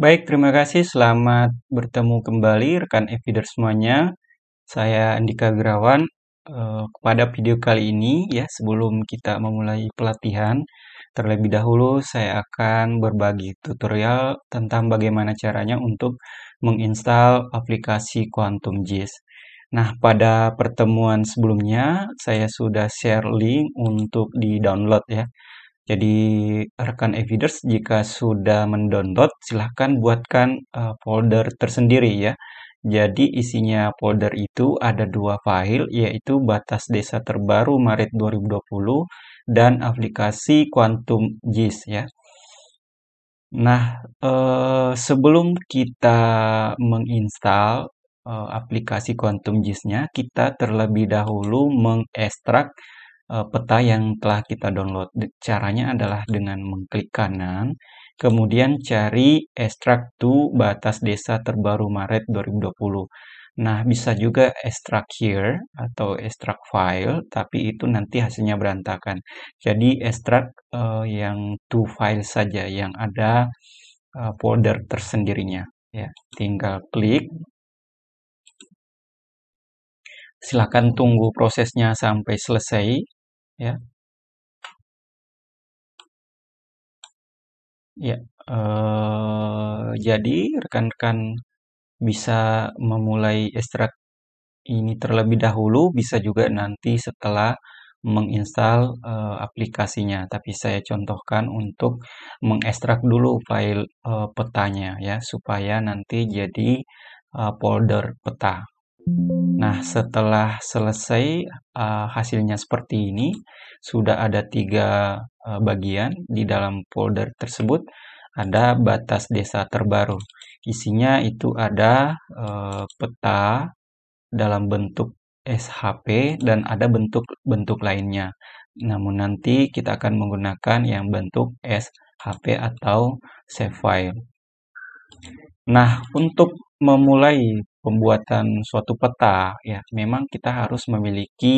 Baik, terima kasih. Selamat bertemu kembali rekan e semuanya. Saya Andika Gerawan. Pada eh, kepada video kali ini ya, sebelum kita memulai pelatihan, terlebih dahulu saya akan berbagi tutorial tentang bagaimana caranya untuk menginstal aplikasi Quantum JIS. Nah, pada pertemuan sebelumnya saya sudah share link untuk di-download ya. Jadi rekan Eviders jika sudah mendownload silahkan buatkan uh, folder tersendiri ya. Jadi isinya folder itu ada dua file yaitu batas desa terbaru Maret 2020 dan aplikasi Quantum GIS ya. Nah, eh, sebelum kita menginstal eh, aplikasi Quantum GIS-nya, kita terlebih dahulu mengekstrak Eh, peta yang telah kita download. Caranya adalah dengan mengklik kanan, kemudian cari extract to batas desa terbaru Maret 2020. Nah, bisa juga extract here atau extract file, tapi itu nanti hasilnya berantakan. Jadi, extract uh, yang to file saja yang ada uh, folder tersendirinya. Ya, tinggal klik. Silahkan tunggu prosesnya sampai selesai ya ya uh, jadi rekan-rekan bisa memulai ekstrak ini terlebih dahulu bisa juga nanti setelah menginstal eh, aplikasinya tapi saya contohkan untuk mengekstrak dulu file eh, petanya ya supaya nanti jadi folder peta Nah, setelah selesai uh, hasilnya seperti ini, sudah ada tiga uh, bagian di dalam folder tersebut. Ada batas desa terbaru. Isinya itu ada uh, peta dalam bentuk SHP dan ada bentuk-bentuk lainnya. Namun nanti kita akan menggunakan yang bentuk SHP atau save file. Nah, untuk memulai pembuatan suatu peta ya memang kita harus memiliki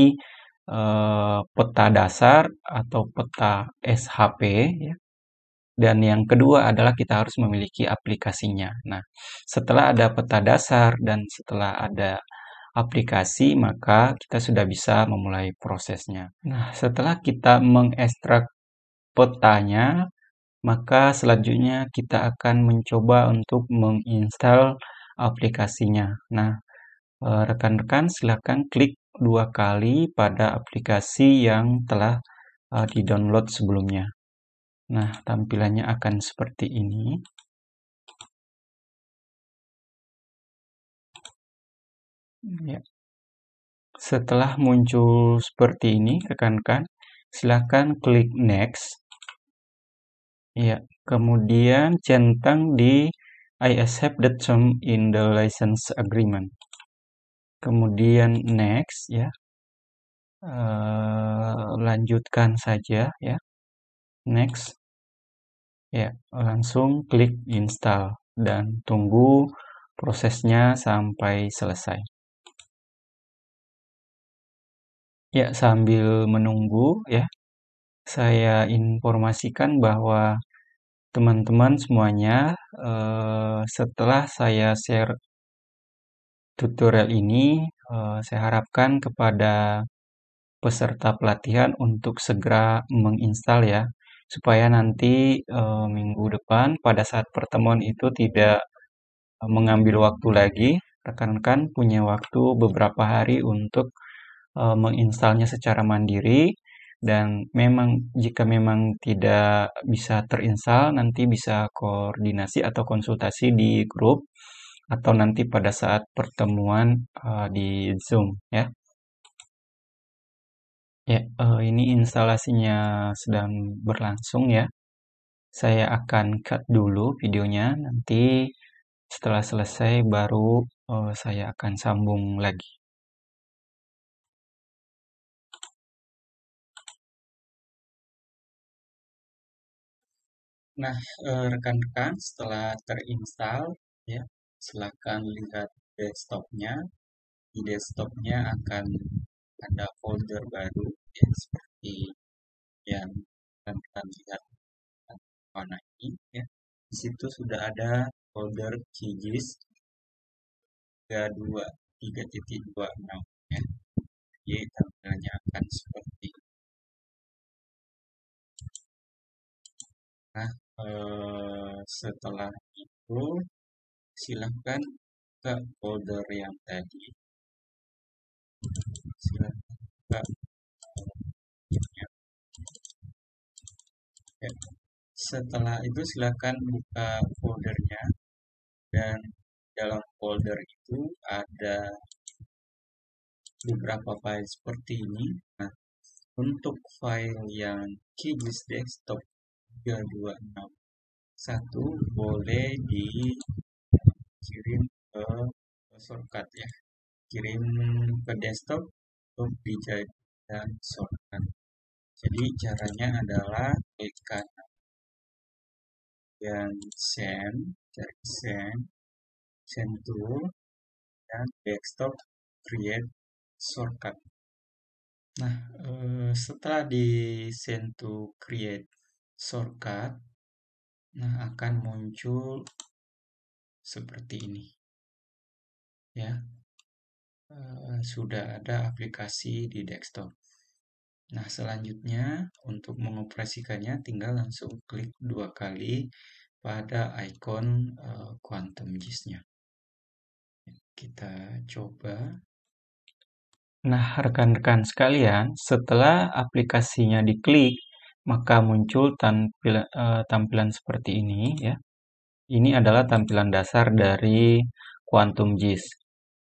eh, peta dasar atau peta SHP ya. Dan yang kedua adalah kita harus memiliki aplikasinya. Nah, setelah ada peta dasar dan setelah ada aplikasi, maka kita sudah bisa memulai prosesnya. Nah, setelah kita mengekstrak petanya, maka selanjutnya kita akan mencoba untuk menginstal aplikasinya. Nah, eh, rekan-rekan silahkan klik dua kali pada aplikasi yang telah didownload eh, di-download sebelumnya. Nah, tampilannya akan seperti ini. Ya. Setelah muncul seperti ini, rekan-rekan, silahkan klik next. Ya, kemudian centang di I accept the term in the license agreement. Kemudian next ya. Uh, lanjutkan saja ya. Next. Ya, langsung klik install dan tunggu prosesnya sampai selesai. Ya, sambil menunggu ya. Saya informasikan bahwa teman-teman semuanya Eh, setelah saya share tutorial ini, eh, saya harapkan kepada peserta pelatihan untuk segera menginstal ya, supaya nanti eh, minggu depan pada saat pertemuan itu tidak mengambil waktu lagi, rekan-rekan punya waktu beberapa hari untuk menginstalnya secara mandiri dan memang jika memang tidak bisa terinstal nanti bisa koordinasi atau konsultasi di grup atau nanti pada saat pertemuan uh, di Zoom ya. Ya, uh, ini instalasinya sedang berlangsung ya. Saya akan cut dulu videonya nanti setelah selesai baru uh, saya akan sambung lagi. Nah, eh, rekan-rekan, setelah terinstall, ya, silahkan lihat desktopnya. Di desktopnya akan ada folder baru, ya, seperti yang rekan-rekan lihat warna ini. Ya. Di situ sudah ada folder Kijis 3.26. Ya. Jadi, tampilannya akan seperti Nah, Eh, setelah itu silahkan ke folder yang tadi silahkan ke ya. setelah itu silahkan buka foldernya dan dalam folder itu ada beberapa file seperti ini. Nah, untuk file yang Kigis Desktop tiga dua enam satu boleh dikirim ke shortcut ya kirim ke desktop untuk dijadikan shortcut jadi caranya adalah klik kanan dan send cari send send to dan desktop create shortcut nah eh, setelah di send to create shortcut nah akan muncul seperti ini ya e, sudah ada aplikasi di desktop nah selanjutnya untuk mengoperasikannya tinggal langsung klik dua kali pada icon e, eh, quantum gis-nya kita coba nah rekan-rekan sekalian setelah aplikasinya diklik maka muncul tampil, uh, tampilan seperti ini ya. Ini adalah tampilan dasar dari Quantum GIS.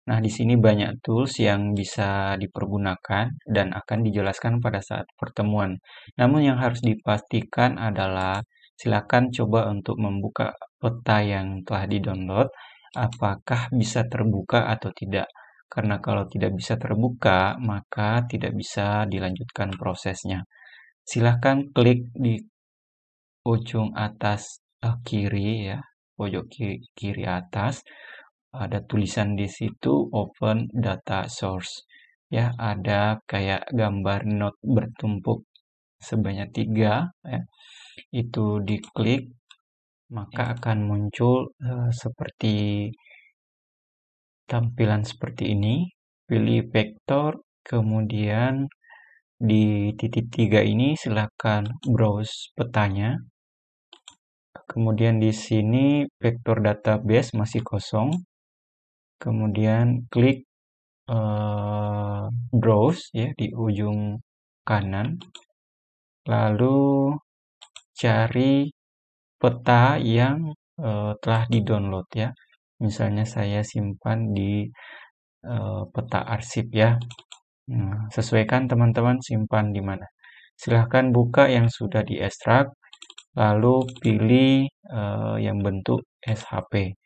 Nah, di sini banyak tools yang bisa dipergunakan dan akan dijelaskan pada saat pertemuan. Namun yang harus dipastikan adalah silakan coba untuk membuka peta yang telah didownload apakah bisa terbuka atau tidak. Karena kalau tidak bisa terbuka, maka tidak bisa dilanjutkan prosesnya silahkan klik di ujung atas uh, kiri ya pojok kiri, kiri atas ada tulisan di situ open data source ya ada kayak gambar note bertumpuk sebanyak tiga ya. itu diklik maka ya. akan muncul uh, seperti tampilan seperti ini pilih vektor kemudian di titik tiga ini silahkan browse petanya kemudian di sini vektor database masih kosong kemudian klik uh, browse ya di ujung kanan lalu cari peta yang uh, telah download ya misalnya saya simpan di uh, peta arsip ya Ya. Hmm, sesuaikan teman-teman simpan di mana. Silahkan buka yang sudah diekstrak, lalu pilih uh, yang bentuk SHP.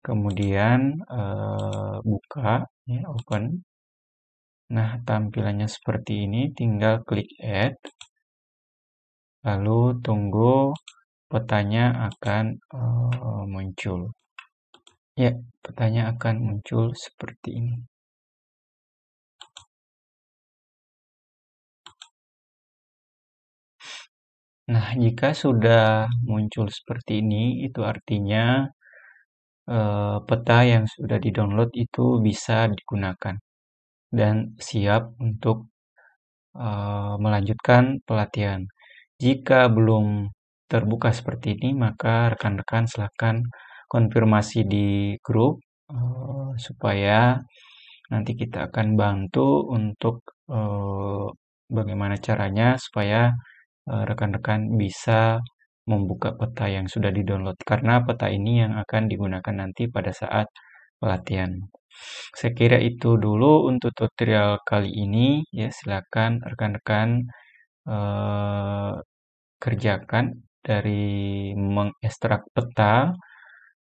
Kemudian uh, buka, ya, open. Nah, tampilannya seperti ini, tinggal klik add. Lalu tunggu petanya akan uh, muncul. Ya, petanya akan muncul seperti ini. Nah, jika sudah muncul seperti ini, itu artinya eh, peta yang sudah di-download itu bisa digunakan dan siap untuk eh, melanjutkan pelatihan. Jika belum terbuka seperti ini, maka rekan-rekan silakan konfirmasi di grup eh, supaya nanti kita akan bantu untuk eh, bagaimana caranya supaya Eh, rekan-rekan bisa membuka peta yang sudah di-download karena peta ini yang akan digunakan nanti pada saat pelatihan. Saya kira itu dulu untuk tutorial kali ini ya silakan rekan-rekan eh, kerjakan dari mengekstrak peta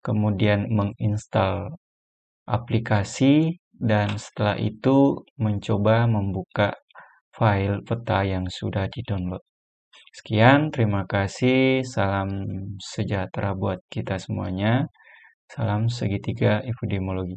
kemudian menginstal aplikasi dan setelah itu mencoba membuka file peta yang sudah di-download. Sekian, terima kasih. Salam sejahtera buat kita semuanya. Salam segitiga epidemiologi.